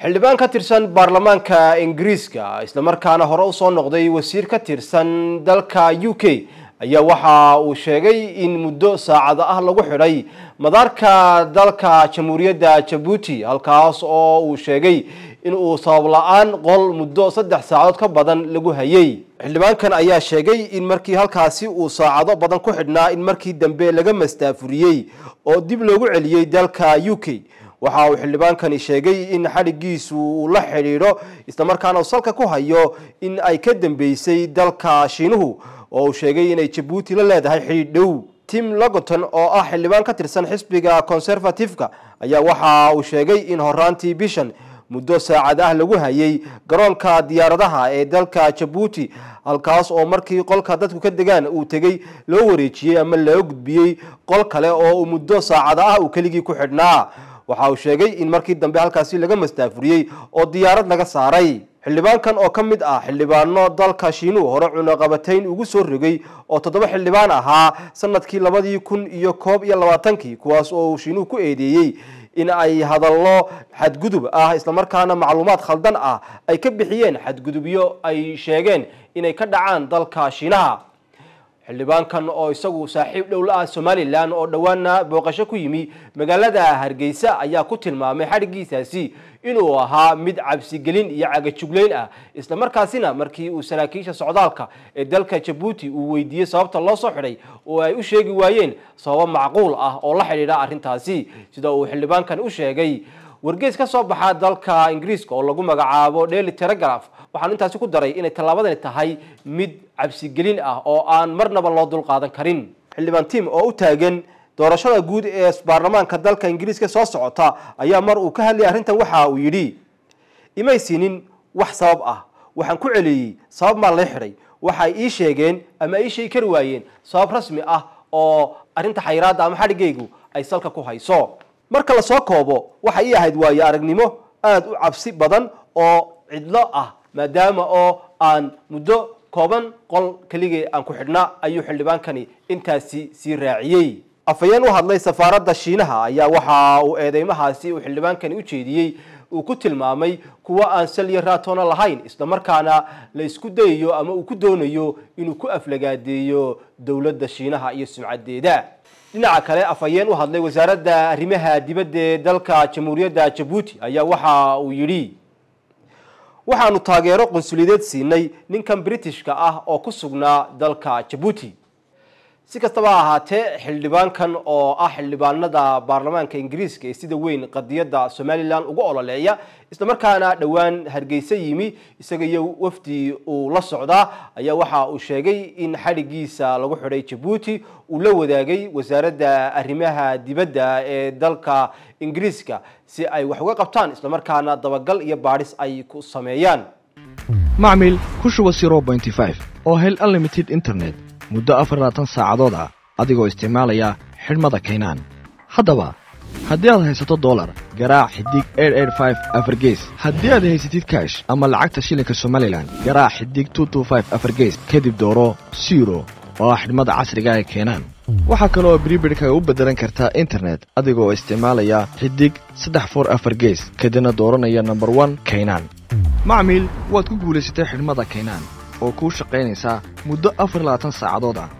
xildhibaan ka tirsan baarlamaanka ingiriiska islamarkaana hore usoo noqday wasiir ka tirsan dalka u k ayaa waxa uu sheegay in muddo saacado ah lagu xidhay madaarka dalka jamhuuriyadda jabuuti halkaas oo uu sheegay in uu sabab la-aan qol muddo saddex saacadood ka badan lagu hayay xildhibaankan ayaa sheegay in markii halkaasi uu saacado badan ku xidhnaa in markii dambe laga mastaafuriyey oo dib loogu celiyey dalka u k waxa uu xildhibaankani sheegay in xadhigiisu uu la xidhiidho islamarkaana uu salka ku hayo in ay ka dambeysay dalka shiinuhu oo uu sheegay inay jabuuti la leedahay xidhiidh dhow tim logoton oo ah xildhibaan ka tirsan xisbiga conservative ayaa waxa uu sheegay in horaantii bishan muddo saacad ah lagu hayay garoonka diyaaradaha ee dalka jabuuti halkaas oo markii qolka dadku ka degaan uu tegay loo wareejiyey ama loo gudbiyey qol kale oo uu muddo saacad ah uu keligii ku xidhnaa waxa uu sheegay in markii dambe halkaasi laga mastaafuriyey oo diyaarad laga saaray xildhibaankan oo ka mid ah xildhibaano dalka shiinuhu hore cunaqabateyn ugu soo rogay oo toddoba xildhibaan ahaa sanadkii labadii kun iyo koob iyo labaatankii kuwaas oo uu shiinuhu ku eedeeyey in ay hadallo xadgudub ah islamarkaana macluumaad khaldan ah ay ka bixiyeen xadgudubyo ay sheegeen inay ka dhacaan dalka shiinaha xildhibaankan oo isagu saaxiib dhow la ah somalilan oo dhowaana booqasho ku yimi magaalada hargeysa ayaa ku tilmaamay xadhiggiisaasi inuu ahaa mid cabsigelin iyo cagajugleyn ah isla markaasina markii uu saraakiisha socdaalka ee dalka jabuuti uu weydiiyey sababta loo soo xidhay oo ay u sheegi waayeen sababo macquul ah oo la xidhiidha arrintaasi sida uu xildhibaankan u sheegay wargeys ka soo baxa dalka ingiriiska oo lagu magacaabo daily telegraph waxaan intaasi ku daray inay tallaabadani tahay mid cabsigelin ah oo aan marnaba loo dulqaadan karin xildhibaan tim oo u taagan doorashada guud ee baarlamaanka dalka ingiriiska soo socota ayaa mar uu ka hadlayay arrintan waxa uu yidhi imay siinin wax sabab ah waxaan ku celiyey sabab maa la xidhay waxay ii sheegeen ama ii sheegi kari waayeen sabab rasmi ah oo arrinta xayiraadda ama xadhigaygu ay salka ku hayso marka lasoo koobo waxay ii ahayd waayo aragnimo aada u cabsi badan oo cidlo ah maadaama oo aan muddo kooban qol keligii aan ku xidhnaa ayuu xildhibaankani intaasi sii raaciyey afhayeen u hadlay safaaradda shiinaha ayaa waxa uu eedeymahaasi uu xildhibaankani u jeediyey uu ku tilmaamay kuwo aan saliyo raatoona lahayn islamarkaana la isku dayayo ama uu ku doonayo inuu ku aflagaadeeyo dowladda shiinaha iyo sumcadeeda dhinaca kale afhayeen u hadlay wasaaradda arrimaha dibadda ee dalka jamhuuriyadda jabuuti ayaa waxa uu yidhi waxaanu taageero qunsuliyadeed siinay ninkan britishka ah oo ku sugnaa dalka jabuuti si kastaba ha ahaatee xildhibaankan oo ah xildhibaanada baarlamaanka ingiriiska ee sida weyn qadiyadda somalilan uga ololeeya islamarkaana dhowaan hargeysa yimi isagaiyo wafdi uu la socdaa ayaa waxa uu sheegay in xadhigiisa lagu xidhay jabuuti uu la wadaagay wasaaradda arrimaha dibadda ee dalka ingiriiska si ay wax uga qabtaan islamarkaana dabagal iyo baadhis ay ku sameeyaan macmil ku shuba oo hel unlimited internet muddo afar labaatan saacadood ah adigoo isticmaalaya xidhmada kaynaan haddaba haddii aad haysato dolar garaac xidig afargees haddii aad haysatid kash ama lacagta shilinka somalilan garaac xidig afargees kadib dooro siro oo ah xidhmada casriga ee keenaan waxaa kale oo bribirhkaga u beddelan kartaa internet adigoo isticmaalaya xidig saddex for afar gees kadibna dooranaya nomber one kaynaan macmiil waad ku guulaysatay xidhmada kaynaan oo kuu shaqaynaysa muddo afar labaatan saacadood ah